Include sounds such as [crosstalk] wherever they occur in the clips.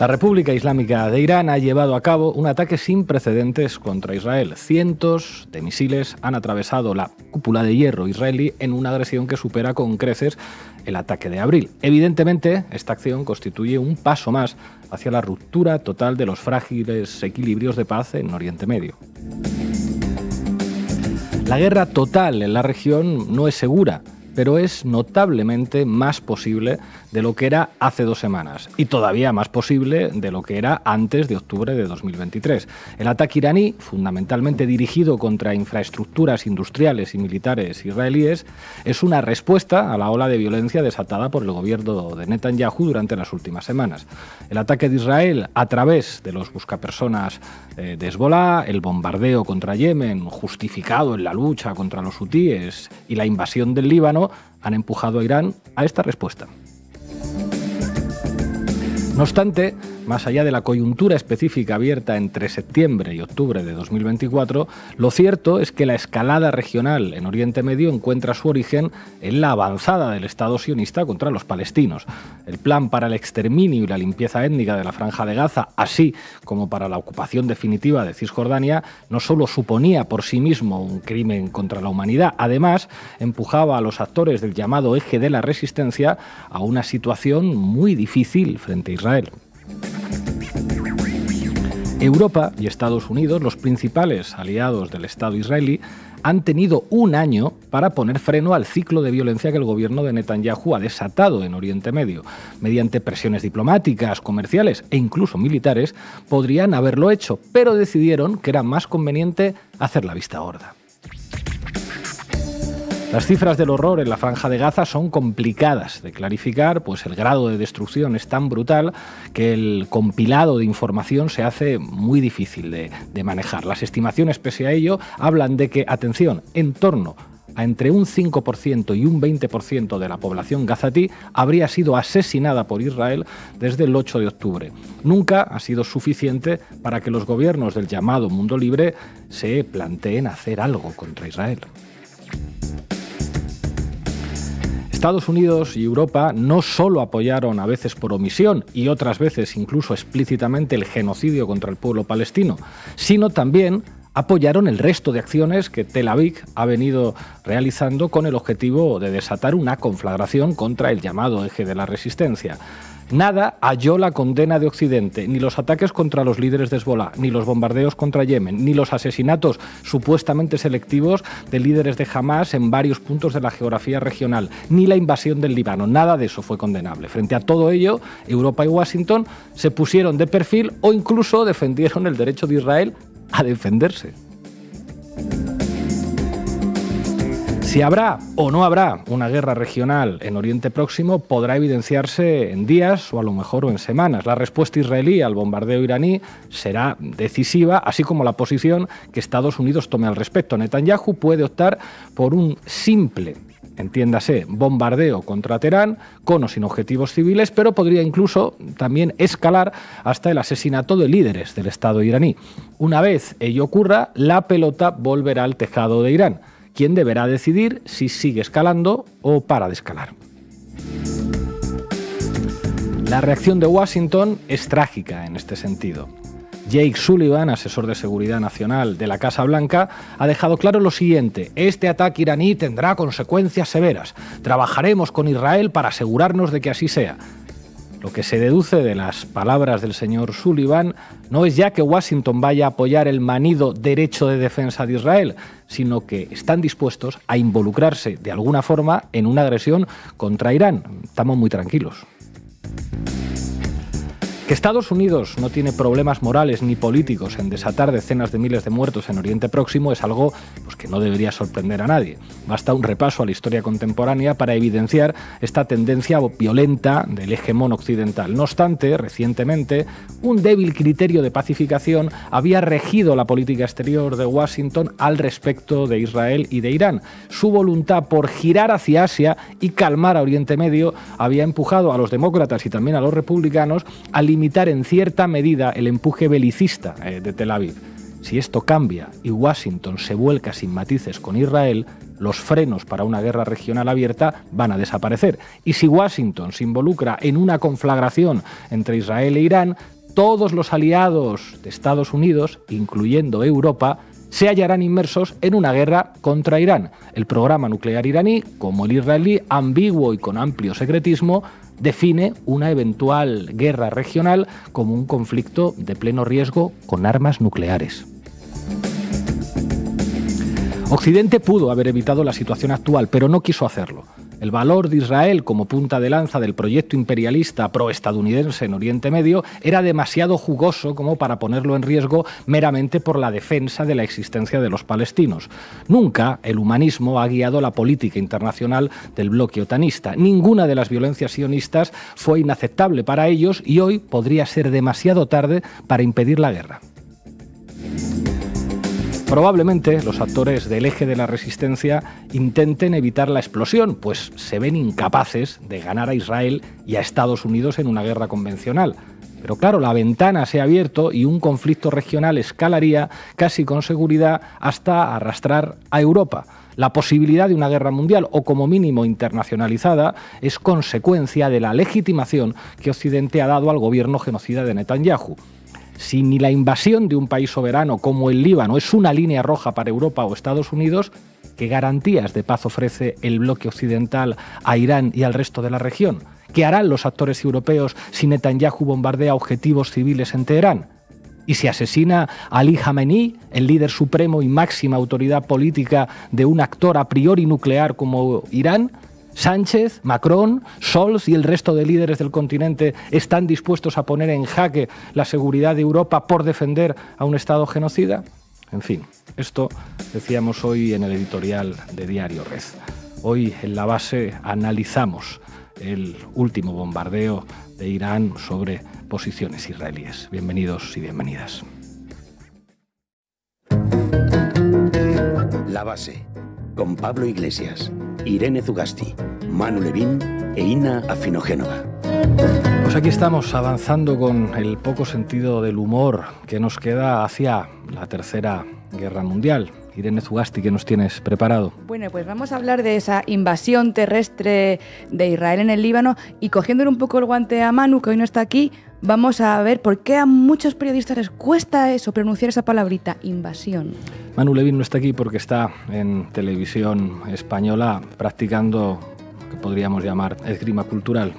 La República Islámica de Irán ha llevado a cabo un ataque sin precedentes contra Israel. Cientos de misiles han atravesado la cúpula de hierro israelí en una agresión que supera con creces el ataque de abril. Evidentemente, esta acción constituye un paso más hacia la ruptura total de los frágiles equilibrios de paz en Oriente Medio. La guerra total en la región no es segura, pero es notablemente más posible de lo que era hace dos semanas y todavía más posible de lo que era antes de octubre de 2023. El ataque iraní, fundamentalmente dirigido contra infraestructuras industriales y militares israelíes, es una respuesta a la ola de violencia desatada por el gobierno de Netanyahu durante las últimas semanas. El ataque de Israel a través de los buscapersonas eh, de Hezbollah, el bombardeo contra Yemen, justificado en la lucha contra los hutíes y la invasión del Líbano, han empujado a Irán a esta respuesta. you. No obstante, más allá de la coyuntura específica abierta entre septiembre y octubre de 2024, lo cierto es que la escalada regional en Oriente Medio encuentra su origen en la avanzada del Estado sionista contra los palestinos. El plan para el exterminio y la limpieza étnica de la Franja de Gaza, así como para la ocupación definitiva de Cisjordania, no solo suponía por sí mismo un crimen contra la humanidad, además empujaba a los actores del llamado eje de la resistencia a una situación muy difícil frente a Israel. Europa y Estados Unidos, los principales aliados del Estado israelí, han tenido un año para poner freno al ciclo de violencia que el gobierno de Netanyahu ha desatado en Oriente Medio. Mediante presiones diplomáticas, comerciales e incluso militares, podrían haberlo hecho, pero decidieron que era más conveniente hacer la vista gorda. Las cifras del horror en la franja de Gaza son complicadas de clarificar, pues el grado de destrucción es tan brutal que el compilado de información se hace muy difícil de, manejar. Las estimaciones, pese a ello, hablan de que, atención, en torno a entre un 5% y un 20% de la población gazatí habría sido asesinada por Israel desde el 8 de octubre. Nunca ha sido suficiente para que los gobiernos del llamado mundo libre se planteen hacer algo contra Israel. Estados Unidos y Europa no solo apoyaron a veces por omisión y otras veces incluso explícitamente el genocidio contra el pueblo palestino, sino también apoyaron el resto de acciones que Tel Aviv ha venido realizando con el objetivo de desatar una conflagración contra el llamado eje de la resistencia. Nada halló la condena de Occidente, ni los ataques contra los líderes de Hezbollah, ni los bombardeos contra Yemen, ni los asesinatos supuestamente selectivos de líderes de Hamas en varios puntos de la geografía regional, ni la invasión del Líbano. Nada de eso fue condenable. Frente a todo ello, Europa y Washington se pusieron de perfil o incluso defendieron el derecho de Israel a defenderse. Si habrá o no habrá una guerra regional en Oriente Próximo podrá evidenciarse en días o a lo mejor en semanas. La respuesta israelí al bombardeo iraní será decisiva, así como la posición que Estados Unidos tome al respecto. Netanyahu puede optar por un simple entiéndase, bombardeo contra Teherán, con o sin objetivos civiles, pero podría incluso también escalar hasta el asesinato de líderes del Estado iraní. Una vez ello ocurra, la pelota volverá al tejado de Irán. ¿Quién deberá decidir si sigue escalando o para de escalar. La reacción de Washington es trágica en este sentido. Jake Sullivan, asesor de seguridad nacional de la Casa Blanca, ha dejado claro lo siguiente, este ataque iraní tendrá consecuencias severas. Trabajaremos con Israel para asegurarnos de que así sea. Lo que se deduce de las palabras del señor Sullivan no es ya que Washington vaya a apoyar el manido derecho de defensa de Israel, sino que están dispuestos a involucrarse de alguna forma en una agresión contra Irán. Estamos muy tranquilos. Que Estados Unidos no tiene problemas morales ni políticos en desatar decenas de miles de muertos en Oriente Próximo es algo pues, que no debería sorprender a nadie. Basta un repaso a la historia contemporánea para evidenciar esta tendencia violenta del hegemón occidental. No obstante, recientemente, un débil criterio de pacificación había regido la política exterior de Washington al respecto de Israel y de Irán. Su voluntad por girar hacia Asia y calmar a Oriente Medio había empujado a los demócratas y también a los republicanos a limitar en cierta medida el empuje belicista eh, de Tel Aviv. Si esto cambia y Washington se vuelca sin matices con Israel, los frenos para una guerra regional abierta van a desaparecer. Y si Washington se involucra en una conflagración entre Israel e Irán, todos los aliados de Estados Unidos, incluyendo Europa, se hallarán inmersos en una guerra contra Irán. El programa nuclear iraní, como el israelí, ambiguo y con amplio secretismo, define una eventual guerra regional como un conflicto de pleno riesgo con armas nucleares. Occidente pudo haber evitado la situación actual, pero no quiso hacerlo. El valor de Israel como punta de lanza del proyecto imperialista proestadounidense en Oriente Medio era demasiado jugoso como para ponerlo en riesgo meramente por la defensa de la existencia de los palestinos. Nunca el humanismo ha guiado la política internacional del bloque otanista. Ninguna de las violencias sionistas fue inaceptable para ellos y hoy podría ser demasiado tarde para impedir la guerra. Probablemente los actores del eje de la resistencia intenten evitar la explosión, pues se ven incapaces de ganar a Israel y a Estados Unidos en una guerra convencional. Pero claro, la ventana se ha abierto y un conflicto regional escalaría casi con seguridad hasta arrastrar a Europa. La posibilidad de una guerra mundial o como mínimo internacionalizada es consecuencia de la legitimación que Occidente ha dado al gobierno genocida de Netanyahu. Si ni la invasión de un país soberano como el Líbano es una línea roja para Europa o Estados Unidos, ¿qué garantías de paz ofrece el bloque occidental a Irán y al resto de la región? ¿Qué harán los actores europeos si Netanyahu bombardea objetivos civiles en Teherán? y si asesina a Ali Khamenei, el líder supremo y máxima autoridad política de un actor a priori nuclear como Irán, Sánchez, Macron, Scholz y el resto de líderes del continente están dispuestos a poner en jaque la seguridad de Europa por defender a un Estado genocida? En fin, esto decíamos hoy en el editorial de Diario Red. Hoy en la base analizamos el último bombardeo de Irán sobre posiciones israelíes. Bienvenidos y bienvenidas. La base con Pablo Iglesias, Irene Zugasti, Manu Levín e Ina Afinogénova. Pues aquí estamos avanzando con el poco sentido del humor que nos queda hacia la tercera guerra mundial. Irene Zugasti, ¿qué nos tienes preparado? Bueno, pues vamos a hablar de esa invasión terrestre de Israel en el Líbano y cogiéndole un poco el guante a Manu, que hoy no está aquí, vamos a ver por qué a muchos periodistas les cuesta eso, pronunciar esa palabrita, invasión. Manu Levin no está aquí porque está en televisión española practicando lo que podríamos llamar esgrima cultural.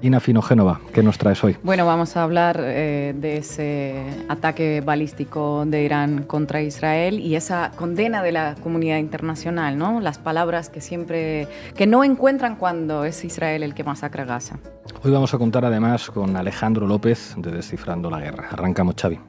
Ina Génova, ¿qué nos traes hoy? Bueno, vamos a hablar eh, de ese ataque balístico de Irán contra Israel y esa condena de la comunidad internacional, ¿no? Las palabras que siempre, que no encuentran cuando es Israel el que masacra Gaza. Hoy vamos a contar además con Alejandro López de Descifrando la Guerra. Arrancamos, Xavi.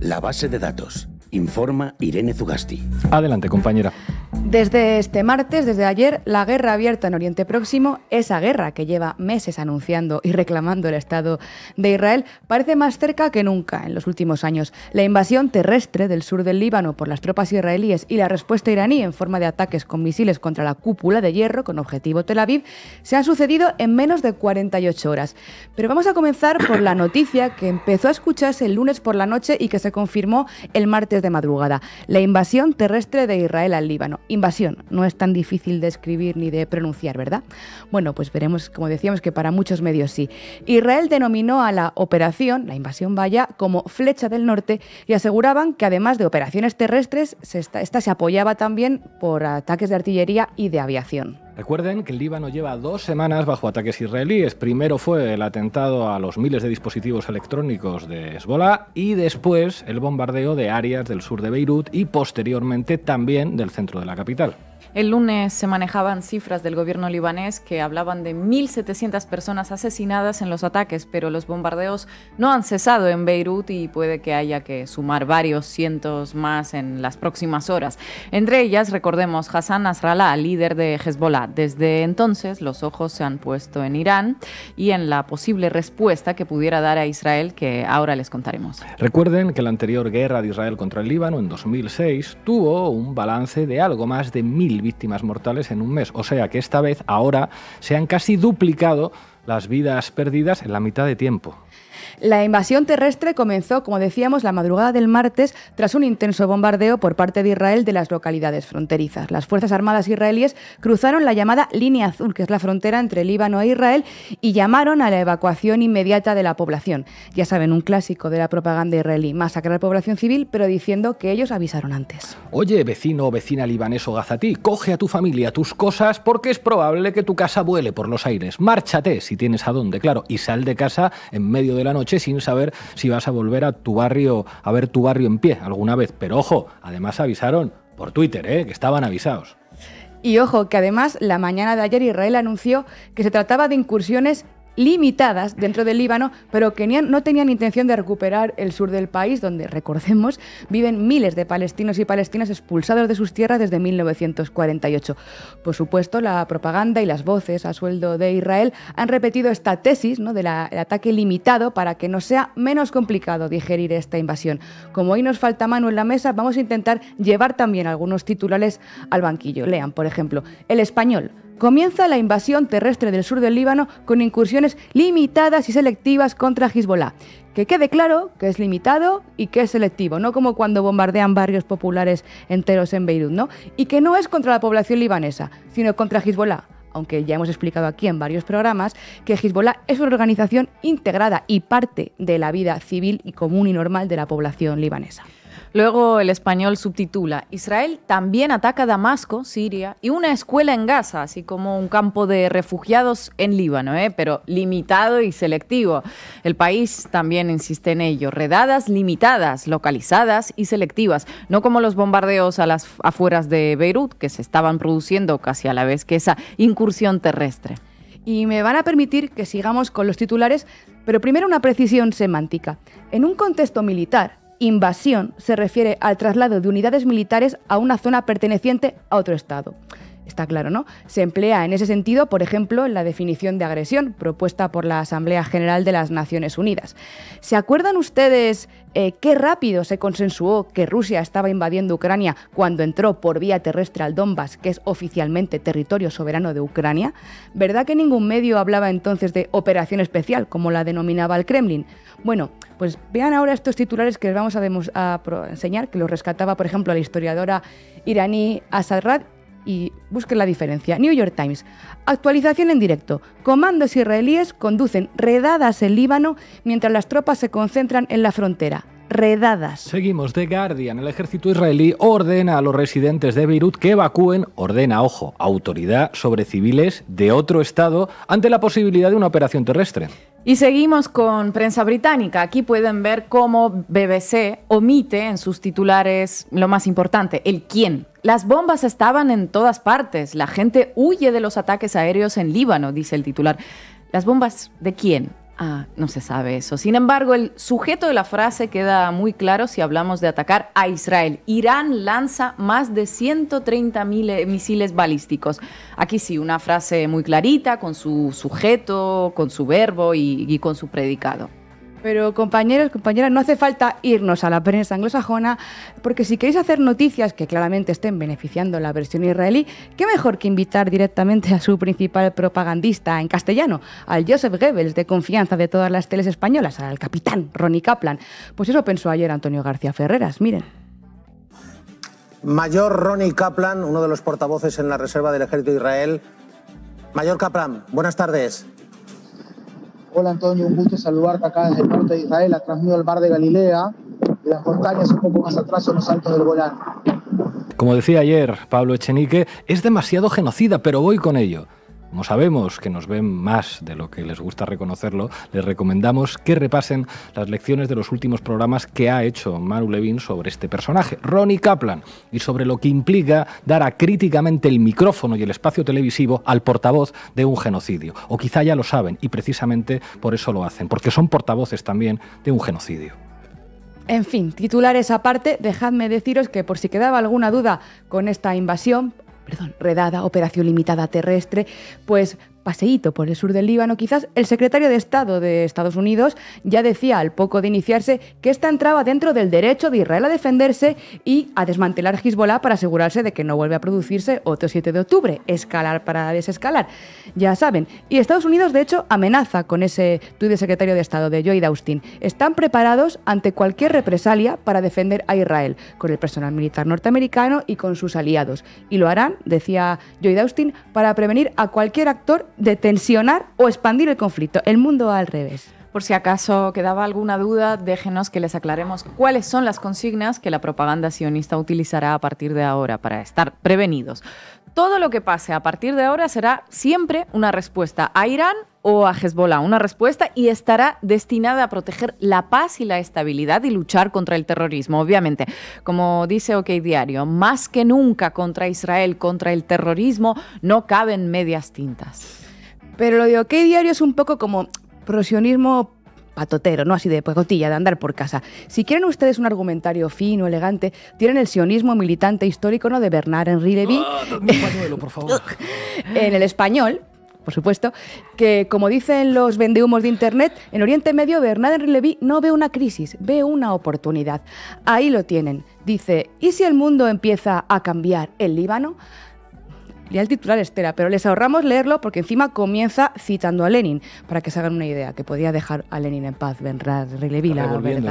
la base de datos. Informa Irene Zugasti. Adelante, compañera. Desde este martes, desde ayer, la guerra abierta en Oriente Próximo, esa guerra que lleva meses anunciando y reclamando el Estado de Israel, parece más cerca que nunca en los últimos años. La invasión terrestre del sur del Líbano por las tropas israelíes y la respuesta iraní en forma de ataques con misiles contra la cúpula de hierro con objetivo Tel Aviv se han sucedido en menos de 48 horas. Pero vamos a comenzar por la noticia que empezó a escucharse el lunes por la noche y que se confirmó el martes de madrugada, la invasión terrestre de Israel al Líbano invasión, no es tan difícil de escribir ni de pronunciar, ¿verdad? Bueno, pues veremos, como decíamos, que para muchos medios sí. Israel denominó a la operación, la invasión vaya, como flecha del norte y aseguraban que además de operaciones terrestres, esta se apoyaba también por ataques de artillería y de aviación. Recuerden que el Líbano lleva dos semanas bajo ataques israelíes. Primero fue el atentado a los miles de dispositivos electrónicos de Hezbollah y después el bombardeo de áreas del sur de Beirut y posteriormente también del centro de la capital. El lunes se manejaban cifras del gobierno libanés que hablaban de 1.700 personas asesinadas en los ataques, pero los bombardeos no han cesado en Beirut y puede que haya que sumar varios cientos más en las próximas horas. Entre ellas, recordemos, Hassan Nasrallah, líder de Hezbollah. Desde entonces, los ojos se han puesto en Irán y en la posible respuesta que pudiera dar a Israel, que ahora les contaremos. Recuerden que la anterior guerra de Israel contra el Líbano en 2006 tuvo un balance de algo más de mil víctimas mortales en un mes. O sea que esta vez, ahora, se han casi duplicado las vidas perdidas en la mitad de tiempo. La invasión terrestre comenzó, como decíamos, la madrugada del martes tras un intenso bombardeo por parte de Israel de las localidades fronterizas. Las Fuerzas Armadas israelíes cruzaron la llamada Línea Azul, que es la frontera entre Líbano e Israel, y llamaron a la evacuación inmediata de la población. Ya saben, un clásico de la propaganda israelí, masacrar población civil, pero diciendo que ellos avisaron antes. Oye, vecino o vecina libanés o gazatí, coge a tu familia tus cosas porque es probable que tu casa vuele por los aires. Márchate si tienes a dónde, claro, y sal de casa en medio de la noche sin saber si vas a volver a tu barrio, a ver tu barrio en pie alguna vez. Pero ojo, además avisaron por Twitter, ¿eh? que estaban avisados. Y ojo, que además la mañana de ayer Israel anunció que se trataba de incursiones limitadas dentro del Líbano, pero que no tenían intención de recuperar el sur del país, donde, recordemos, viven miles de palestinos y palestinas expulsados de sus tierras desde 1948. Por supuesto, la propaganda y las voces a sueldo de Israel han repetido esta tesis ¿no? del ataque limitado para que no sea menos complicado digerir esta invasión. Como hoy nos falta mano en la mesa, vamos a intentar llevar también algunos titulares al banquillo. Lean, por ejemplo, el español comienza la invasión terrestre del sur del Líbano con incursiones limitadas y selectivas contra Hezbollah. Que quede claro que es limitado y que es selectivo, no como cuando bombardean barrios populares enteros en Beirut, ¿no? Y que no es contra la población libanesa, sino contra Hezbollah aunque ya hemos explicado aquí en varios programas, que Hezbollah es una organización integrada y parte de la vida civil y común y normal de la población libanesa. Luego el español subtitula, Israel también ataca Damasco, Siria, y una escuela en Gaza, así como un campo de refugiados en Líbano, ¿eh? pero limitado y selectivo. El país también insiste en ello, redadas limitadas, localizadas y selectivas, no como los bombardeos a las afueras de Beirut, que se estaban produciendo casi a la vez que esa incursión terrestre. Y me van a permitir que sigamos con los titulares, pero primero una precisión semántica. En un contexto militar, Invasión se refiere al traslado de unidades militares a una zona perteneciente a otro Estado. Está claro, ¿no? Se emplea en ese sentido, por ejemplo, en la definición de agresión propuesta por la Asamblea General de las Naciones Unidas. ¿Se acuerdan ustedes eh, qué rápido se consensuó que Rusia estaba invadiendo Ucrania cuando entró por vía terrestre al Donbass, que es oficialmente territorio soberano de Ucrania? ¿Verdad que ningún medio hablaba entonces de operación especial, como la denominaba el Kremlin? Bueno, pues vean ahora estos titulares que les vamos a, enseñar, que los rescataba, por ejemplo, la historiadora iraní Asadrad y busquen la diferencia. New York Times. Actualización en directo. Comandos israelíes conducen redadas en Líbano mientras las tropas se concentran en la frontera redadas. Seguimos de Guardian. El ejército israelí ordena a los residentes de Beirut que evacúen, ordena, ojo, autoridad sobre civiles de otro estado ante la posibilidad de una operación terrestre. Y seguimos con prensa británica. Aquí pueden ver cómo BBC omite en sus titulares lo más importante, el quién. Las bombas estaban en todas partes. La gente huye de los ataques aéreos en Líbano, dice el titular. ¿Las bombas de quién? Ah, no se sabe eso. Sin embargo, el sujeto de la frase queda muy claro si hablamos de atacar a Israel. Irán lanza más de 130.000 mil misiles balísticos. Aquí sí, una frase muy clarita con su sujeto, con su verbo y con su predicado. Pero compañeros, compañeras, no hace falta irnos a la prensa anglosajona, porque si queréis hacer noticias que claramente estén beneficiando la versión israelí, qué mejor que invitar directamente a su principal propagandista en castellano, al Joseph Goebbels de confianza de todas las teles españolas, al capitán Ronnie Kaplan. Pues eso pensó ayer Antonio García Ferreras, miren. Mayor Ronnie Kaplan, uno de los portavoces en la Reserva del Ejército de Israel. Mayor Kaplan, buenas tardes. Hola Antonio, un gusto saludarte acá desde el norte de Israel, atrás mío el bar de Galilea y las montañas un poco más atrás son los altos del Golán. Como decía ayer Pablo Echenique, es demasiado genocida, pero voy con ello. Como sabemos que nos ven más de lo que les gusta reconocerlo, les recomendamos que repasen las lecciones de los últimos programas que ha hecho Maru Levin sobre este personaje, Ronnie Kaplan, y sobre lo que implica dar a críticamente el micrófono y el espacio televisivo al portavoz de un genocidio. O quizá ya lo saben y precisamente por eso lo hacen, porque son portavoces también de un genocidio. En fin, titulares aparte, dejadme deciros que por si quedaba alguna duda con esta invasión perdón, redada, operación limitada terrestre, pues paseíto por el sur del Líbano, quizás el secretario de Estado de Estados Unidos ya decía al poco de iniciarse que esta entraba dentro del derecho de Israel a defenderse y a desmantelar Hezbollah para asegurarse de que no vuelve a producirse otro 7 de octubre, escalar para desescalar. Ya saben, y Estados Unidos de hecho amenaza con ese tuit de secretario de Estado de Joy Austin. Están preparados ante cualquier represalia para defender a Israel, con el personal militar norteamericano y con sus aliados. Y lo harán, decía Joy Austin, para prevenir a cualquier actor de tensionar o expandir el conflicto. El mundo al revés. Por si acaso quedaba alguna duda, déjenos que les aclaremos cuáles son las consignas que la propaganda sionista utilizará a partir de ahora para estar prevenidos. Todo lo que pase a partir de ahora será siempre una respuesta a Irán o a Hezbollah, una respuesta y estará destinada a proteger la paz y la estabilidad y luchar contra el terrorismo. Obviamente, como dice OK Diario, más que nunca contra Israel, contra el terrorismo, no caben medias tintas. Pero lo de OK Diario es un poco como prosionismo patotero, ¿no? Así de pegotilla, de andar por casa. Si quieren ustedes un argumentario fino, elegante, tienen el sionismo militante histórico, ¿no? De Bernard Henry Levy. Ah, [laughs] en el español, por supuesto, que como dicen los vendehumos de Internet, en Oriente Medio Bernard Henry Levy no ve una crisis, ve una oportunidad. Ahí lo tienen. Dice, ¿y si el mundo empieza a cambiar el Líbano? ya el titular Estela, pero les ahorramos leerlo porque encima comienza citando a Lenin, para que se hagan una idea, que podía dejar a Lenin en paz, Bernard Rilevila.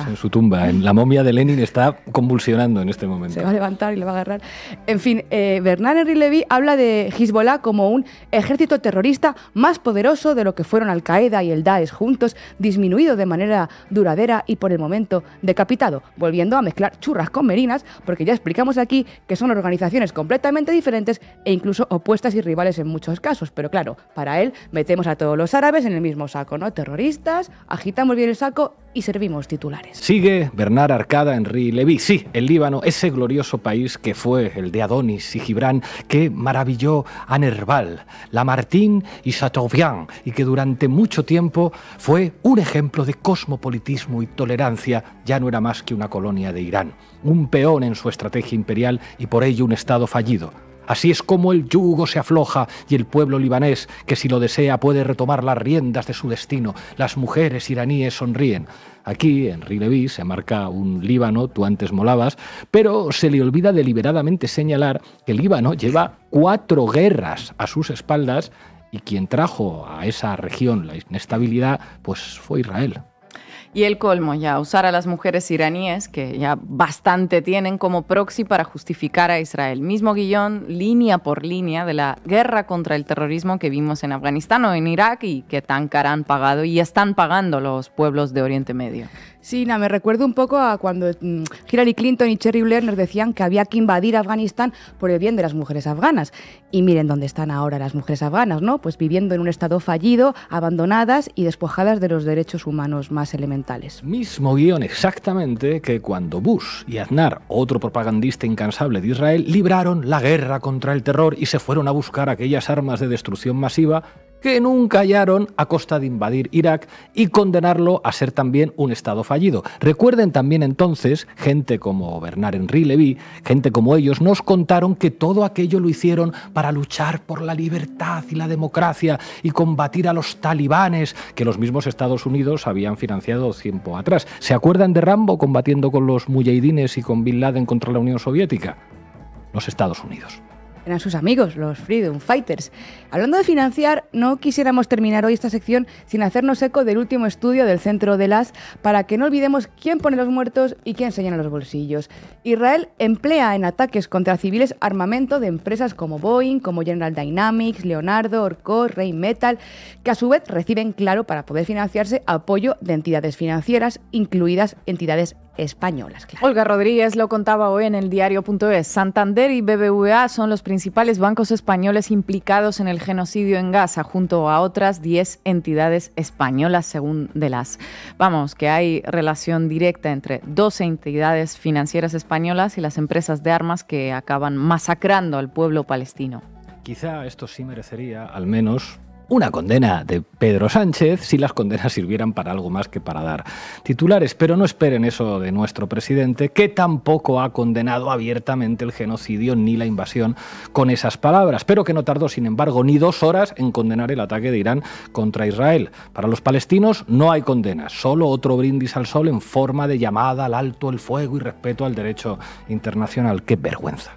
en su tumba. En la momia de Lenin está convulsionando en este momento. Se va a levantar y le va a agarrar. En fin, eh, Bernard Henry habla de Hezbollah como un ejército terrorista más poderoso de lo que fueron Al-Qaeda y el Daesh juntos, disminuido de manera duradera y por el momento decapitado, volviendo a mezclar churras con merinas, porque ya explicamos aquí que son organizaciones completamente diferentes e incluso opuestas y rivales en muchos casos, pero claro, para él metemos a todos los árabes en el mismo saco, ¿no? Terroristas, agitamos bien el saco y servimos titulares. Sigue Bernard Arcada, Henri Levy. Sí, el Líbano, ese glorioso país que fue el de Adonis y Gibran, que maravilló a Nerval, Lamartine y Chateaubriand, y que durante mucho tiempo fue un ejemplo de cosmopolitismo y tolerancia, ya no era más que una colonia de Irán. Un peón en su estrategia imperial y por ello un Estado fallido Así es como el yugo se afloja y el pueblo libanés, que si lo desea puede retomar las riendas de su destino. Las mujeres iraníes sonríen. Aquí, en Rileví, se marca un Líbano, tú antes molabas, pero se le olvida deliberadamente señalar que el Líbano lleva cuatro guerras a sus espaldas y quien trajo a esa región la inestabilidad, pues fue Israel. Y el colmo, ya usar a las mujeres iraníes, que ya bastante tienen como proxy para justificar a Israel. Mismo guión, línea por línea, de la guerra contra el terrorismo que vimos en Afganistán o en Irak y que tan cara han pagado y están pagando los pueblos de Oriente Medio. Sí, me recuerdo un poco a cuando mm, Hillary Clinton y Cherry Blair nos decían que había que invadir Afganistán por el bien de las mujeres afganas. Y miren dónde están ahora las mujeres afganas, ¿no? Pues viviendo en un estado fallido, abandonadas y despojadas de los derechos humanos más elementales. Mismo guión exactamente que cuando Bush y Aznar, otro propagandista incansable de Israel, libraron la guerra contra el terror y se fueron a buscar aquellas armas de destrucción masiva que nunca hallaron a costa de invadir Irak y condenarlo a ser también un Estado fallido. Recuerden también entonces, gente como bernard Henry Levy, gente como ellos, nos contaron que todo aquello lo hicieron para luchar por la libertad y la democracia y combatir a los talibanes que los mismos Estados Unidos habían financiado tiempo atrás. ¿Se acuerdan de Rambo combatiendo con los mujahidines y con Bin Laden contra la Unión Soviética? Los Estados Unidos eran sus amigos, los Freedom Fighters. Hablando de financiar, no quisiéramos terminar hoy esta sección sin hacernos eco del último estudio del Centro de las para que no olvidemos quién pone los muertos y quién señala los bolsillos. Israel emplea en ataques contra civiles armamento de empresas como Boeing, como General Dynamics, Leonardo, Orco, Rey Metal, que a su vez reciben claro para poder financiarse apoyo de entidades financieras, incluidas entidades españolas. Olga Rodríguez lo contaba hoy en el diario.es. Santander y BBVA son los principales bancos españoles implicados en el genocidio en Gaza, junto a otras 10 entidades españolas, según de las. Vamos, que hay relación directa entre 12 entidades financieras españolas y las empresas de armas que acaban masacrando al pueblo palestino. Quizá esto sí merecería, al menos una condena de Pedro Sánchez si las condenas sirvieran para algo más que para dar titulares. Pero no esperen eso de nuestro presidente, que tampoco ha condenado abiertamente el genocidio ni la invasión con esas palabras, pero que no tardó, sin embargo, ni dos horas en condenar el ataque de Irán contra Israel. Para los palestinos no hay condena, solo otro brindis al sol en forma de llamada al alto el fuego y respeto al derecho internacional. ¡Qué vergüenza!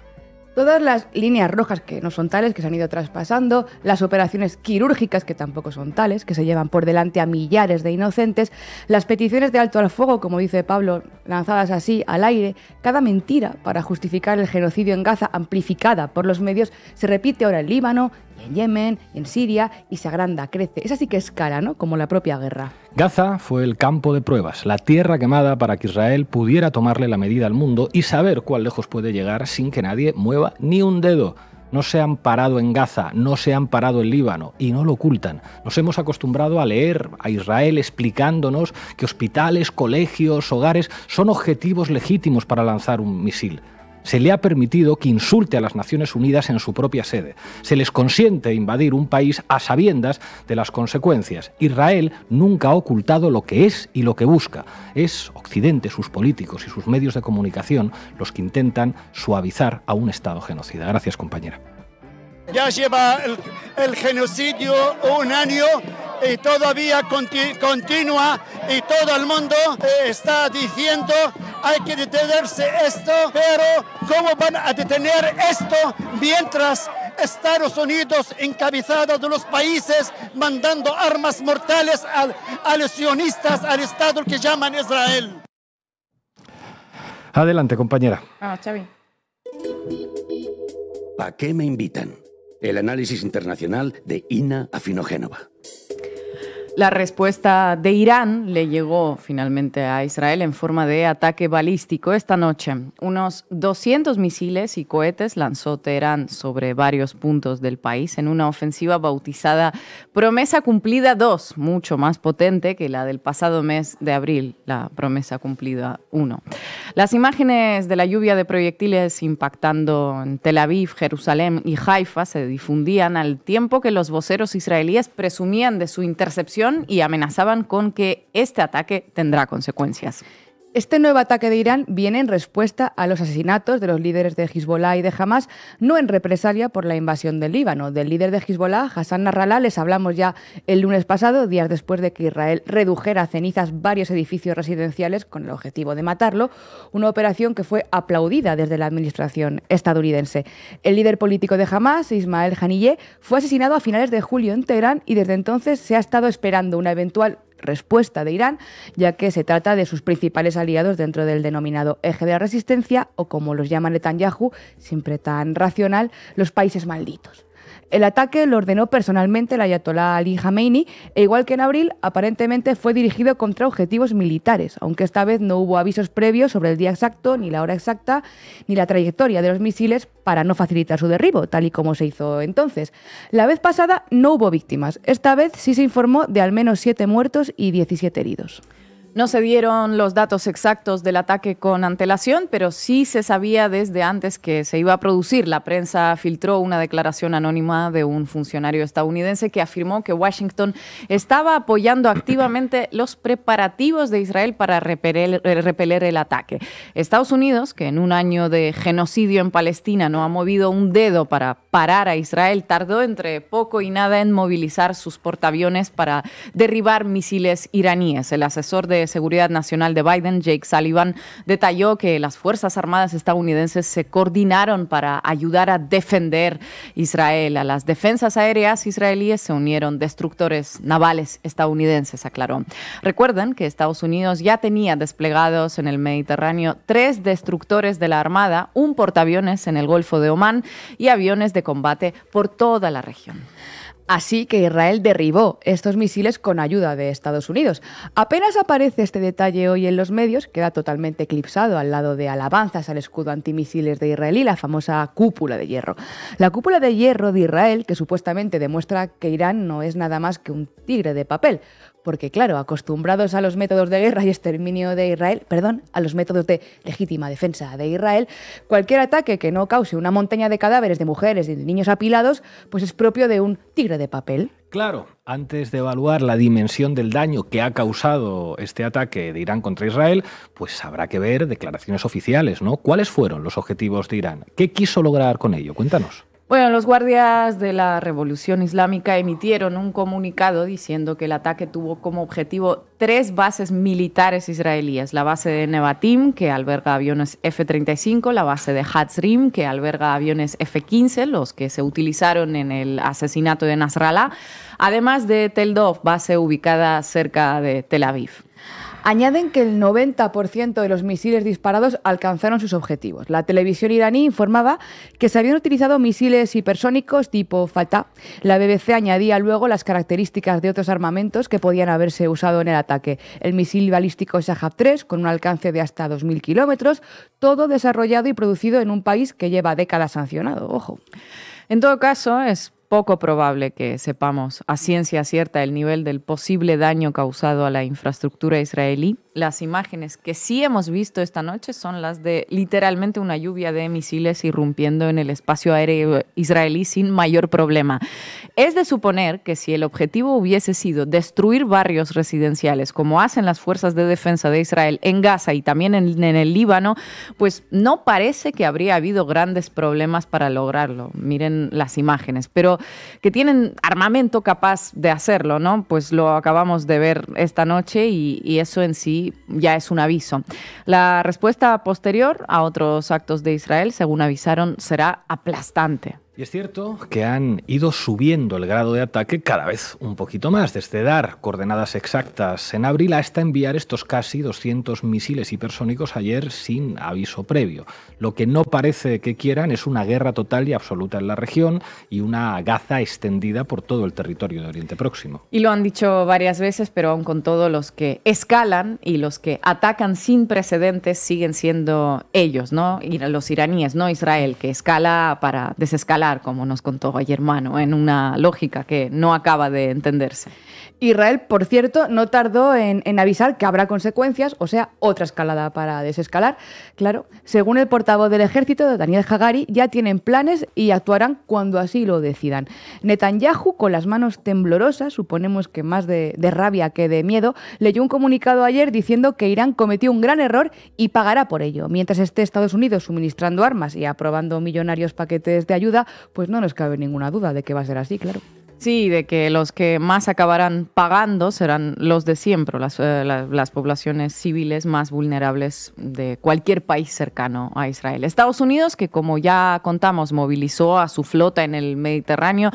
Todas las líneas rojas que no son tales, que se han ido traspasando, las operaciones quirúrgicas que tampoco son tales, que se llevan por delante a millares de inocentes, las peticiones de alto al fuego, como dice Pablo, lanzadas así al aire, cada mentira para justificar el genocidio en Gaza amplificada por los medios se repite ahora en Líbano, en Yemen, en Siria, y se agranda, crece. Es así que cara, ¿no? Como la propia guerra. Gaza fue el campo de pruebas, la tierra quemada para que Israel pudiera tomarle la medida al mundo y saber cuán lejos puede llegar sin que nadie mueva ni un dedo. No se han parado en Gaza, no se han parado en Líbano y no lo ocultan. Nos hemos acostumbrado a leer a Israel explicándonos que hospitales, colegios, hogares son objetivos legítimos para lanzar un misil se le ha permitido que insulte a las Naciones Unidas en su propia sede. Se les consiente invadir un país a sabiendas de las consecuencias. Israel nunca ha ocultado lo que es y lo que busca. Es Occidente, sus políticos y sus medios de comunicación los que intentan suavizar a un Estado genocida. Gracias, compañera. Ya lleva el, genocidio un año y todavía continúa y todo el mundo eh, está diciendo hay que detenerse esto, pero ¿cómo van a detener esto mientras Estados Unidos, encabezada de los países, mandando armas mortales a lesionistas, al Estado que llaman Israel? Adelante, compañera. Ah, ¿A qué me invitan? El análisis internacional de Ina Afinogénova. La respuesta de Irán le llegó finalmente a Israel en forma de ataque balístico esta noche. Unos 200 misiles y cohetes lanzó Teherán sobre varios puntos del país en una ofensiva bautizada Promesa Cumplida 2, mucho más potente que la del pasado mes de abril, la Promesa Cumplida 1. Las imágenes de la lluvia de proyectiles impactando en Tel Aviv, Jerusalén y Haifa se difundían al tiempo que los voceros israelíes presumían de su intercepción y amenazaban con que este ataque tendrá consecuencias. Este nuevo ataque de Irán viene en respuesta a los asesinatos de los líderes de Hezbollah y de Hamas, no en represalia por la invasión del Líbano. Del líder de Hezbollah, Hassan Nasrallah, les hablamos ya el lunes pasado, días después de que Israel redujera a cenizas varios edificios residenciales con el objetivo de matarlo, una operación que fue aplaudida desde la administración estadounidense. El líder político de Hamas, Ismael Haniyeh, fue asesinado a finales de julio en Teherán y desde entonces se ha estado esperando una eventual respuesta de Irán, ya que se trata de sus principales aliados dentro del denominado eje de la resistencia, o como los llama Netanyahu, siempre tan racional, los países malditos. El ataque lo ordenó personalmente el ayatolá Ali Khamenei e igual que en abril, aparentemente fue dirigido contra objetivos militares, aunque esta vez no hubo avisos previos sobre el día exacto, ni la hora exacta, ni la trayectoria de los misiles para no facilitar su derribo, tal y como se hizo entonces. La vez pasada no hubo víctimas, esta vez sí se informó de al menos siete muertos y 17 heridos. No se dieron los datos exactos del ataque con antelación, pero sí se sabía desde antes que se iba a producir. La prensa filtró una declaración anónima de un funcionario estadounidense que afirmó que Washington estaba apoyando activamente [clears throat] los preparativos de Israel para eh, repeler, el ataque. Estados Unidos, que en un año de genocidio en Palestina no ha movido un dedo para parar a Israel, tardó entre poco y nada en movilizar sus portaaviones para derribar misiles iraníes. El asesor de Seguridad Nacional de Biden, Jake Sullivan, detalló que las Fuerzas Armadas estadounidenses se coordinaron para ayudar a defender Israel. A las defensas aéreas israelíes se unieron destructores navales estadounidenses, aclaró. Recuerden que Estados Unidos ya tenía desplegados en el Mediterráneo tres destructores de la Armada, un portaaviones en el Golfo de Omán y aviones de combate por toda la región. Así que Israel derribó estos misiles con ayuda de Estados Unidos. Apenas aparece este detalle hoy en los medios, queda totalmente eclipsado al lado de alabanzas al escudo antimisiles de Israel y la famosa cúpula de hierro. La cúpula de hierro de Israel, que supuestamente demuestra que Irán no es nada más que un tigre de papel, porque claro, acostumbrados a los métodos de guerra y exterminio de Israel, perdón, a los métodos de legítima defensa de Israel, cualquier ataque que no cause una montaña de cadáveres de mujeres y de niños apilados, pues es propio de un tigre de papel. Claro, antes de evaluar la dimensión del daño que ha causado este ataque de Irán contra Israel, pues habrá que ver declaraciones oficiales, ¿no? ¿Cuáles fueron los objetivos de Irán? ¿Qué quiso lograr con ello? Cuéntanos. Bueno, los guardias de la Revolución Islámica emitieron un comunicado diciendo que el ataque tuvo como objetivo tres bases militares israelíes, la base de Nevatim, que alberga aviones F-35, la base de Hatzrim, que alberga aviones F-15, los que se utilizaron en el asesinato de Nasrallah, además de Tel Dov, base ubicada cerca de Tel Aviv. Añaden que el 90% de los misiles disparados alcanzaron sus objetivos. La televisión iraní informaba que se habían utilizado misiles hipersónicos tipo Fatah. La BBC añadía luego las características de otros armamentos que podían haberse usado en el ataque. El misil balístico Shahab 3, con un alcance de hasta 2.000 kilómetros, todo desarrollado y producido en un país que lleva décadas sancionado. Ojo. En todo caso, es poco probable que sepamos a ciencia cierta el nivel del posible daño causado a la infraestructura israelí las imágenes que sí hemos visto esta noche son las de literalmente una lluvia de misiles irrumpiendo en el espacio aéreo israelí sin mayor problema. Es de suponer que si el objetivo hubiese sido destruir barrios residenciales, como hacen las fuerzas de defensa de Israel en Gaza y también en, el Líbano, pues no parece que habría habido grandes problemas para lograrlo. Miren las imágenes, pero que tienen armamento capaz de hacerlo, ¿no? Pues lo acabamos de ver esta noche y eso en sí ya es un aviso. La respuesta posterior a otros actos de Israel, según avisaron, será aplastante es cierto que han ido subiendo el grado de ataque cada vez un poquito más, desde dar coordenadas exactas en abril hasta enviar estos casi 200 misiles hipersónicos ayer sin aviso previo. Lo que no parece que quieran es una guerra total y absoluta en la región y una Gaza extendida por todo el territorio de Oriente Próximo. Y lo han dicho varias veces, pero aún con todo los que escalan y los que atacan sin precedentes siguen siendo ellos, ¿no? Los iraníes, no Israel, que escala para desescalar como nos contó ayer Mano, en una lógica que no acaba de entenderse. Israel, por cierto, no tardó en, avisar que habrá consecuencias, o sea, otra escalada para desescalar. Claro, según el portavoz del ejército, Daniel Hagari, ya tienen planes y actuarán cuando así lo decidan. Netanyahu, con las manos temblorosas, suponemos que más de, de rabia que de miedo, leyó un comunicado ayer diciendo que Irán cometió un gran error y pagará por ello. Mientras esté Estados Unidos suministrando armas y aprobando millonarios paquetes de ayuda, pues no nos cabe ninguna duda de que va a ser así, claro. Sí, de que los que más acabarán pagando serán los de siempre, eh, las, poblaciones civiles más vulnerables de cualquier país cercano a Israel. Estados Unidos, que como ya contamos, movilizó a su flota en el Mediterráneo,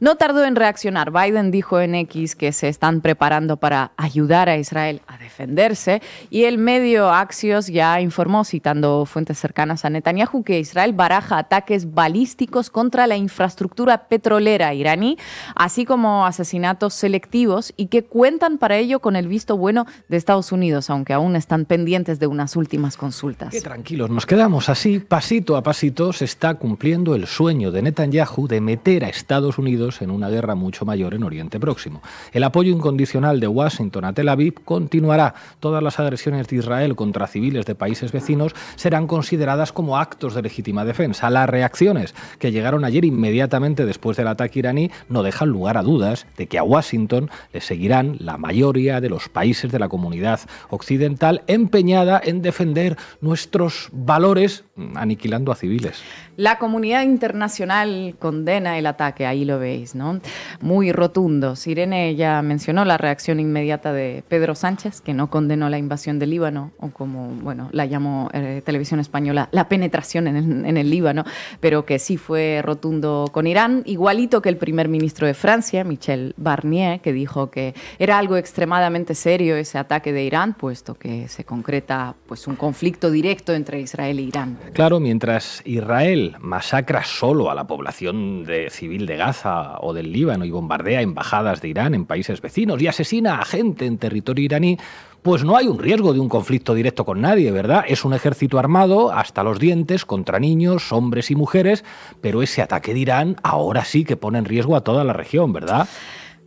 no tardó en reaccionar. Biden dijo en X que se están preparando para ayudar a Israel a defenderse y el medio Axios ya informó, citando fuentes cercanas a Netanyahu, que Israel baraja ataques balísticos contra la infraestructura petrolera iraní así como asesinatos selectivos y que cuentan para ello con el visto bueno de Estados Unidos, aunque aún están pendientes de unas últimas consultas. Qué tranquilos, nos quedamos así, pasito a pasito se está cumpliendo el sueño de Netanyahu de meter a Estados Unidos en una guerra mucho mayor en Oriente Próximo. El apoyo incondicional de Washington a Tel Aviv continuará. Todas las agresiones de Israel contra civiles de países vecinos serán consideradas como actos de legítima defensa. Las reacciones que llegaron ayer inmediatamente después del ataque iraní no dejan lugar a dudas de que a Washington le seguirán la mayoría de los países de la comunidad occidental empeñada en defender nuestros valores mm, aniquilando a civiles. La comunidad internacional condena el ataque, ahí lo veis, ¿no? Muy rotundo. Sirene ya mencionó la reacción inmediata de Pedro Sánchez, que no condenó la invasión del Líbano, o como, bueno, la llamó eh, Televisión Española, la penetración en el, en el, Líbano, pero que sí fue rotundo con Irán, igualito que el primer ministro de Francia, Michel Barnier, que dijo que era algo extremadamente serio ese ataque de Irán, puesto que se concreta pues un conflicto directo entre Israel e Irán. Claro, mientras Israel masacra solo a la población civil de Gaza o del Líbano y bombardea embajadas de Irán en países vecinos y asesina a gente en territorio iraní, pues no hay un riesgo de un conflicto directo con nadie, ¿verdad? Es un ejército armado hasta los dientes contra niños, hombres y mujeres, pero ese ataque de Irán ahora sí que pone en riesgo a toda la región, ¿verdad?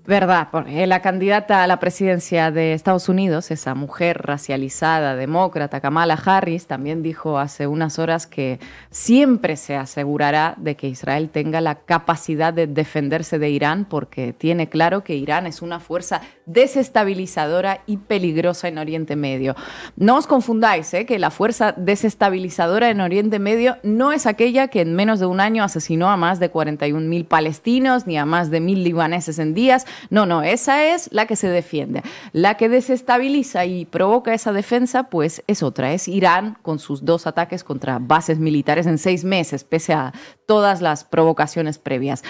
Verdad, porque eh, la candidata a la presidencia de Estados Unidos, esa mujer racializada, demócrata, Kamala Harris, también dijo hace unas horas que siempre se asegurará de que Israel tenga la capacidad de defenderse de Irán, porque tiene claro que Irán es una fuerza desestabilizadora y peligrosa en Oriente Medio. No os confundáis, ¿eh? que la fuerza desestabilizadora en Oriente Medio no es aquella que en menos de un año asesinó a más de 41.000 palestinos ni a más de 1.000 libaneses en días no, no, esa es la que se defiende. La que desestabiliza y provoca esa defensa, pues es otra, es Irán con sus dos ataques contra bases militares en seis meses, pese a todas las provocaciones previas.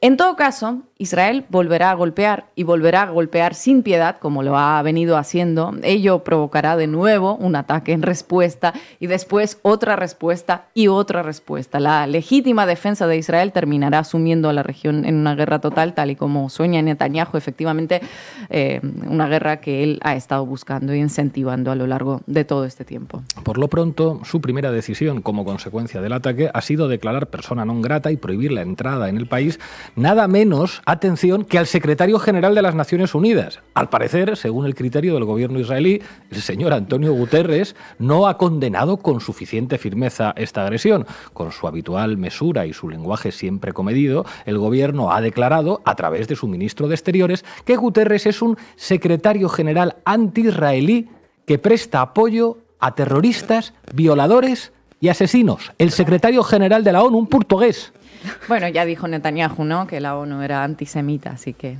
En todo caso, Israel volverá a golpear y volverá a golpear sin piedad como lo ha venido haciendo. Ello provocará de nuevo un ataque en respuesta y después otra respuesta y otra respuesta. La legítima defensa de Israel terminará sumiendo a la región en una guerra total, tal y como sueña Netanyahu, efectivamente eh, una guerra que él ha estado buscando y incentivando a lo largo de todo este tiempo. Por lo pronto, su primera decisión como consecuencia del ataque ha sido declarar persona non grata y prohibir la entrada en el país, nada menos atención, que al secretario general de las Naciones Unidas. Al parecer, según el criterio del gobierno israelí, el señor Antonio Guterres no ha condenado con suficiente firmeza esta agresión. Con su habitual mesura y su lenguaje siempre comedido, el gobierno ha declarado, a través de su ministro de Exteriores, que Guterres es un secretario general anti-israelí que presta apoyo a terroristas, violadores y asesinos. El secretario general de la ONU, un portugués. Bueno, ya dijo Netanyahu, ¿no? Que la ONU era antisemita, así que.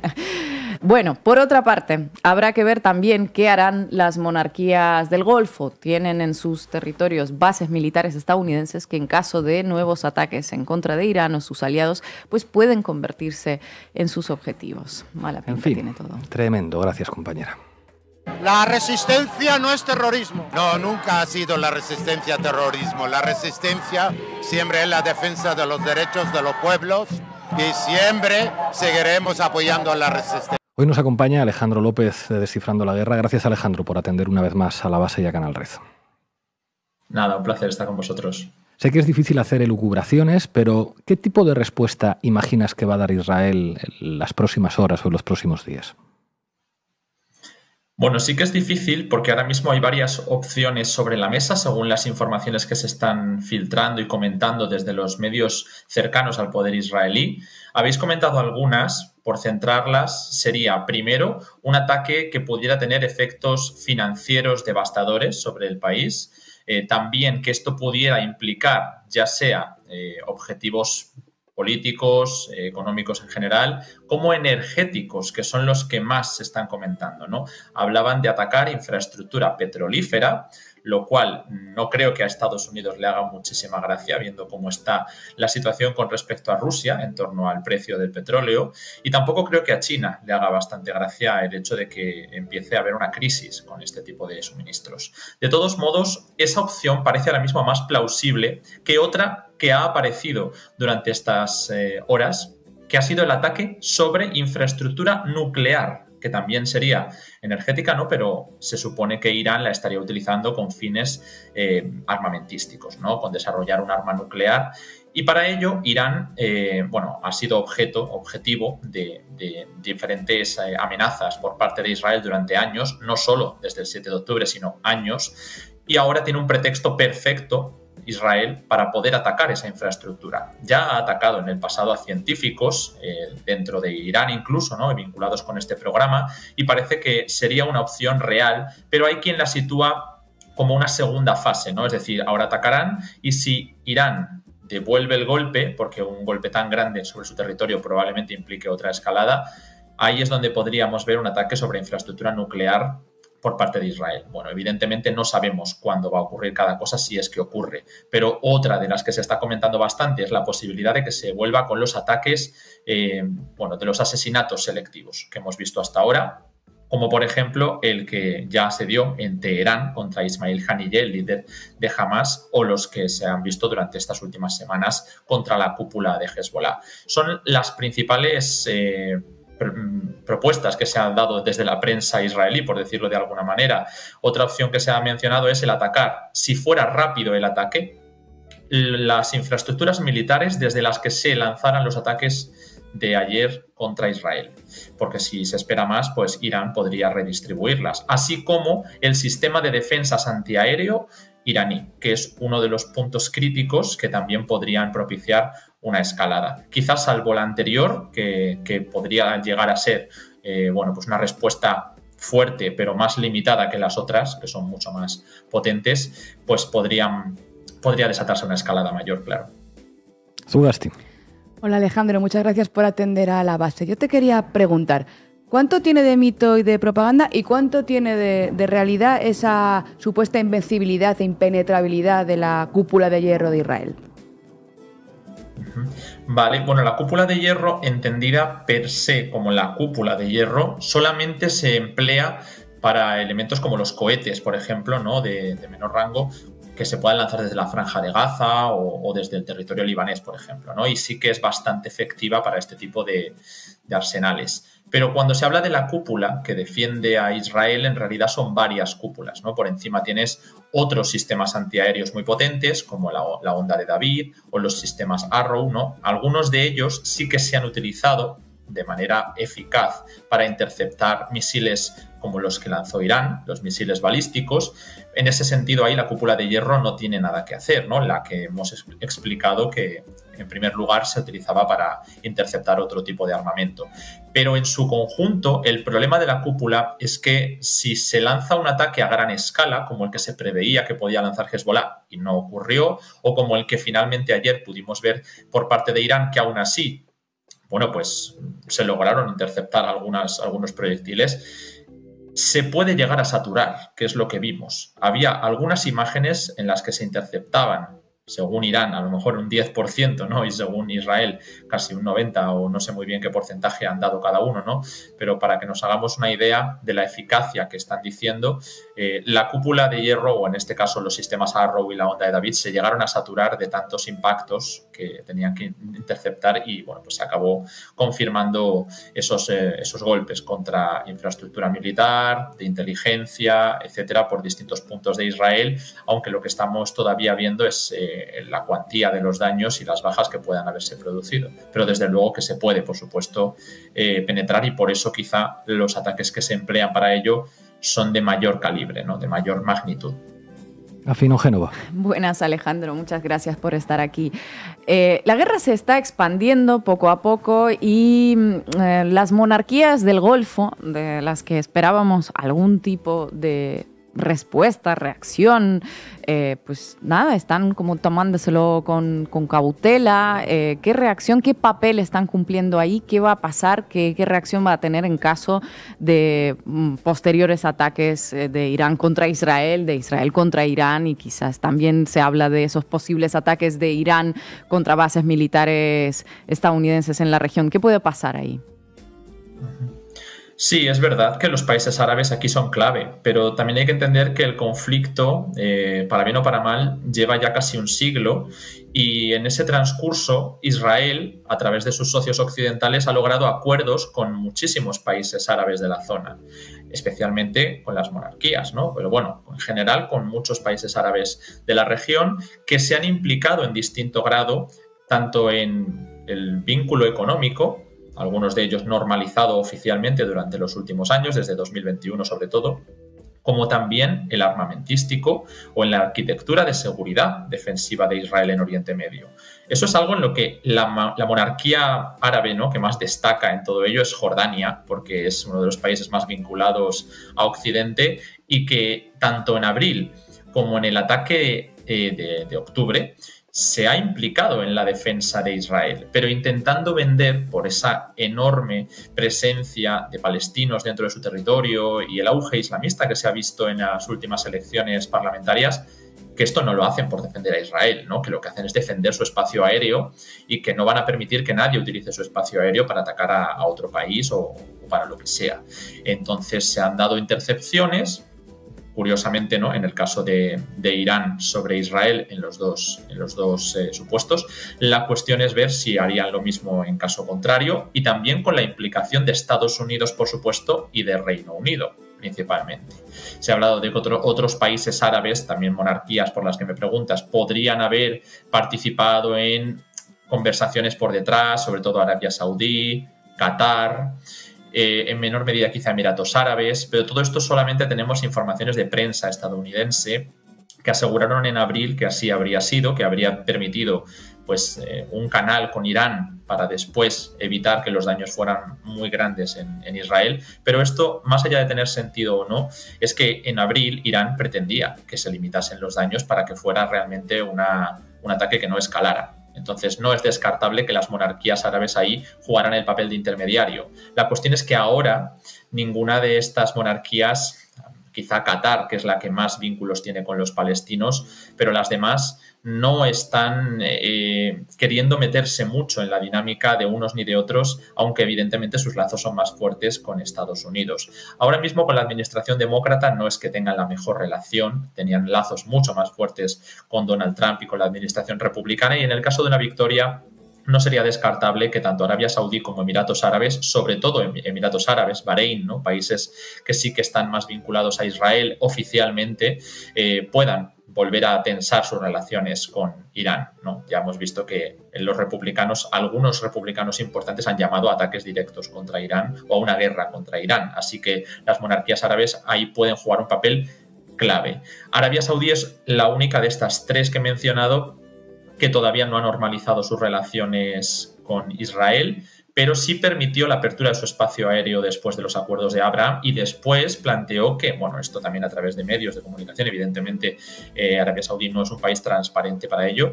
[laughs] bueno, por otra parte, habrá que ver también qué harán las monarquías del Golfo. Tienen en sus territorios bases militares estadounidenses que en caso de nuevos ataques en contra de Irán o sus aliados, pues pueden convertirse en sus objetivos. Mala tiene todo. Tremendo, gracias compañera. La resistencia no es terrorismo. No, nunca ha sido la resistencia terrorismo. La resistencia siempre es la defensa de los derechos de los pueblos y siempre seguiremos apoyando a la resistencia. Hoy nos acompaña Alejandro López de Descifrando la Guerra. Gracias Alejandro por atender una vez más a la base y a Canal Red. Nada, un placer estar con vosotros. Sé que es difícil hacer elucubraciones, pero ¿qué tipo de respuesta imaginas que va a dar Israel en las próximas horas o en los próximos días? Bueno, sí que es difícil porque ahora mismo hay varias opciones sobre la mesa según las informaciones que se están filtrando y comentando desde los medios cercanos al poder israelí. Habéis comentado algunas, por centrarlas, sería primero un ataque que pudiera tener efectos financieros devastadores sobre el país, eh, también que esto pudiera implicar ya sea eh, objetivos políticos, eh, económicos en general, como energéticos, que son los que más se están comentando. ¿no? Hablaban de atacar infraestructura petrolífera, lo cual no creo que a Estados Unidos le haga muchísima gracia viendo cómo está la situación con respecto a Rusia en torno al precio del petróleo y tampoco creo que a China le haga bastante gracia el hecho de que empiece a haber una crisis con este tipo de suministros. De todos modos, esa opción parece ahora mismo más plausible que otra que ha aparecido durante estas eh, horas, que ha sido el ataque sobre infraestructura nuclear que también sería energética, ¿no? Pero se supone que Irán la estaría utilizando con fines eh, armamentísticos, ¿no? Con desarrollar un arma nuclear. Y para ello, Irán, eh, bueno, ha sido objeto, objetivo de, diferentes eh, amenazas por parte de Israel durante años, no solo desde el 7 de octubre, sino años. Y ahora tiene un pretexto perfecto Israel para poder atacar esa infraestructura. Ya ha atacado en el pasado a científicos eh, dentro de Irán incluso, ¿no? vinculados con este programa, y parece que sería una opción real, pero hay quien la sitúa como una segunda fase, ¿no? Es decir, ahora atacarán y si Irán devuelve el golpe, porque un golpe tan grande sobre su territorio probablemente implique otra escalada, ahí es donde podríamos ver un ataque sobre infraestructura nuclear por parte de Israel. Bueno, evidentemente no sabemos cuándo va a ocurrir cada cosa si es que ocurre, pero otra de las que se está comentando bastante es la posibilidad de que se vuelva con los ataques, eh, bueno, de los asesinatos selectivos que hemos visto hasta ahora, como por ejemplo el que ya se dio en Teherán contra Ismail Haniyeh, el líder de Hamas, o los que se han visto durante estas últimas semanas contra la cúpula de Hezbollah. Son las principales... Eh, propuestas que se han dado desde la prensa israelí, por decirlo de alguna manera. Otra opción que se ha mencionado es el atacar. Si fuera rápido el ataque, las infraestructuras militares desde las que se lanzaran los ataques de ayer contra Israel, porque si se espera más, pues Irán podría redistribuirlas, así como el sistema de defensas antiaéreo iraní, que es uno de los puntos críticos que también podrían propiciar una escalada. Quizás salvo la anterior, que, podría llegar a ser eh, bueno, pues una respuesta fuerte, pero más limitada que las otras, que son mucho más potentes, pues podrían, podría desatarse una escalada mayor, claro. Hola Alejandro, muchas gracias por atender a la base. Yo te quería preguntar, ¿cuánto tiene de mito y de propaganda y cuánto tiene de, de realidad esa supuesta invencibilidad e impenetrabilidad de la cúpula de hierro de Israel? Vale, bueno, la cúpula de hierro, entendida per se como la cúpula de hierro, solamente se emplea para elementos como los cohetes, por ejemplo, ¿no? de, menor rango, que se puedan lanzar desde la franja de Gaza o, desde el territorio libanés, por ejemplo, ¿no? Y sí que es bastante efectiva para este tipo de arsenales. Pero cuando se habla de la cúpula que defiende a Israel, en realidad son varias cúpulas, ¿no? Por encima tienes otros sistemas antiaéreos muy potentes, como la, Onda de David o los sistemas Arrow, ¿no? Algunos de ellos sí que se han utilizado de manera eficaz para interceptar misiles como los que lanzó Irán, los misiles balísticos. En ese sentido, ahí la cúpula de hierro no tiene nada que hacer, ¿no? La que hemos explicado que en primer lugar se utilizaba para interceptar otro tipo de armamento. Pero en su conjunto, el problema de la cúpula es que si se lanza un ataque a gran escala, como el que se preveía que podía lanzar Hezbollah y no ocurrió, o como el que finalmente ayer pudimos ver por parte de Irán, que aún así, bueno, pues se lograron interceptar algunas, algunos proyectiles, se puede llegar a saturar, que es lo que vimos. Había algunas imágenes en las que se interceptaban según Irán, a lo mejor un 10%, ¿no? Y según Israel, casi un 90% o no sé muy bien qué porcentaje han dado cada uno, ¿no? Pero para que nos hagamos una idea de la eficacia que están diciendo eh, la cúpula de hierro, o en este caso los sistemas Arrow y la onda de David, se llegaron a saturar de tantos impactos que tenían que interceptar y bueno, pues se acabó confirmando esos, eh, esos golpes contra infraestructura militar, de inteligencia, etcétera, por distintos puntos de Israel, aunque lo que estamos todavía viendo es eh, la cuantía de los daños y las bajas que puedan haberse producido. Pero desde luego que se puede, por supuesto, penetrar y por eso quizá los ataques que se emplean para ello son de mayor calibre, ¿no? de mayor magnitud. Afino Génova. Buenas, Alejandro. Muchas gracias por estar aquí. Eh, la guerra se está expandiendo poco a poco y mm, eh, las monarquías del Golfo, de las que esperábamos algún tipo de respuesta, reacción, eh, pues nada, están como tomándoselo con, cautela, eh, qué reacción, qué papel están cumpliendo ahí, qué va a pasar, qué, reacción va a tener en caso de mm, posteriores ataques eh, de Irán contra Israel, de Israel contra Irán y quizás también se habla de esos posibles ataques de Irán contra bases militares estadounidenses en la región. ¿Qué puede pasar ahí? Sí, es verdad que los países árabes aquí son clave, pero también hay que entender que el conflicto, eh, para bien o para mal, lleva ya casi un siglo y en ese transcurso Israel, a través de sus socios occidentales, ha logrado acuerdos con muchísimos países árabes de la zona, especialmente con las monarquías, ¿no? Pero bueno, en general con muchos países árabes de la región que se han implicado en distinto grado, tanto en el vínculo económico algunos de ellos normalizado oficialmente durante los últimos años, desde 2021 sobre todo, como también el armamentístico o en la arquitectura de seguridad defensiva de Israel en Oriente Medio. Eso es algo en lo que la, monarquía árabe ¿no? que más destaca en todo ello es Jordania, porque es uno de los países más vinculados a Occidente y que tanto en abril como en el ataque eh, de octubre se ha implicado en la defensa de Israel, pero intentando vender por esa enorme presencia de palestinos dentro de su territorio y el auge islamista que se ha visto en las últimas elecciones parlamentarias, que esto no lo hacen por defender a Israel, ¿no? que lo que hacen es defender su espacio aéreo y que no van a permitir que nadie utilice su espacio aéreo para atacar a, otro país o, o para lo que sea. Entonces se han dado intercepciones curiosamente, ¿no? en el caso de, Irán sobre Israel, en los dos, los dos eh, supuestos. La cuestión es ver si harían lo mismo en caso contrario y también con la implicación de Estados Unidos, por supuesto, y de Reino Unido principalmente. Se ha hablado de que otros países árabes, también monarquías por las que me preguntas, podrían haber participado en conversaciones por detrás, sobre todo Arabia Saudí, Qatar. Eh, en menor medida quizá Emiratos Árabes, pero todo esto solamente tenemos informaciones de prensa estadounidense que aseguraron en abril que así habría sido, que habría permitido pues eh, un canal con Irán para después evitar que los daños fueran muy grandes en, Israel. Pero esto, más allá de tener sentido o no, es que en abril Irán pretendía que se limitasen los daños para que fuera realmente un ataque que no escalara. Entonces no es descartable que las monarquías árabes ahí jugaran el papel de intermediario. La cuestión es que ahora ninguna de estas monarquías, quizá Qatar, que es la que más vínculos tiene con los palestinos, pero las demás no están eh, queriendo meterse mucho en la dinámica de unos ni de otros, aunque evidentemente sus lazos son más fuertes con Estados Unidos. Ahora mismo con la administración demócrata no es que tengan la mejor relación, tenían lazos mucho más fuertes con Donald Trump y con la administración republicana y en el caso de una victoria no sería descartable que tanto Arabia Saudí como Emiratos Árabes, sobre todo em-, Emiratos Árabes, Bahrein, ¿no? países que sí que están más vinculados a Israel oficialmente, eh, puedan volver a tensar sus relaciones con Irán. ¿no? Ya hemos visto que los republicanos, algunos republicanos importantes han llamado a ataques directos contra Irán o a una guerra contra Irán. Así que las monarquías árabes ahí pueden jugar un papel clave. Arabia Saudí es la única de estas tres que he mencionado que todavía no ha normalizado sus relaciones con Israel pero sí permitió la apertura de su espacio aéreo después de los acuerdos de Abraham y después planteó que, bueno, esto también a través de medios de comunicación, evidentemente eh, Arabia Saudí no es un país transparente para ello,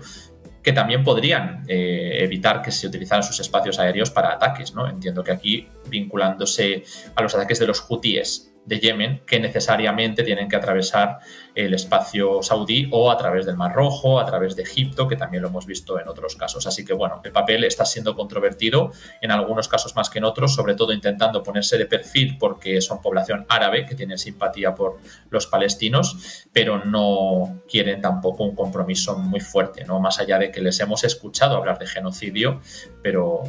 que también podrían eh, evitar que se utilizaran sus espacios aéreos para ataques, ¿no? Entiendo que aquí, vinculándose a los ataques de los hutíes de Yemen que necesariamente tienen que atravesar el espacio saudí o a través del Mar Rojo, a través de Egipto, que también lo hemos visto en otros casos. Así que bueno, el papel está siendo controvertido en algunos casos más que en otros, sobre todo intentando ponerse de perfil porque son población árabe que tiene simpatía por los palestinos, pero no quieren tampoco un compromiso muy fuerte, ¿no? Más allá de que les hemos escuchado hablar de genocidio, pero,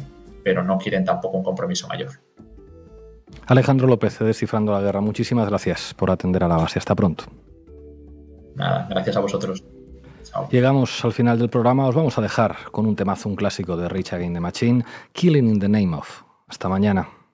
pero no quieren tampoco un compromiso mayor. Alejandro López, de Descifrando la Guerra, muchísimas gracias por atender a la base. Hasta pronto. Nada, gracias a vosotros. Llegamos al final del programa. Os vamos a dejar con un temazo, un clásico de Richard in the Machine, Killing in the Name of. Hasta mañana.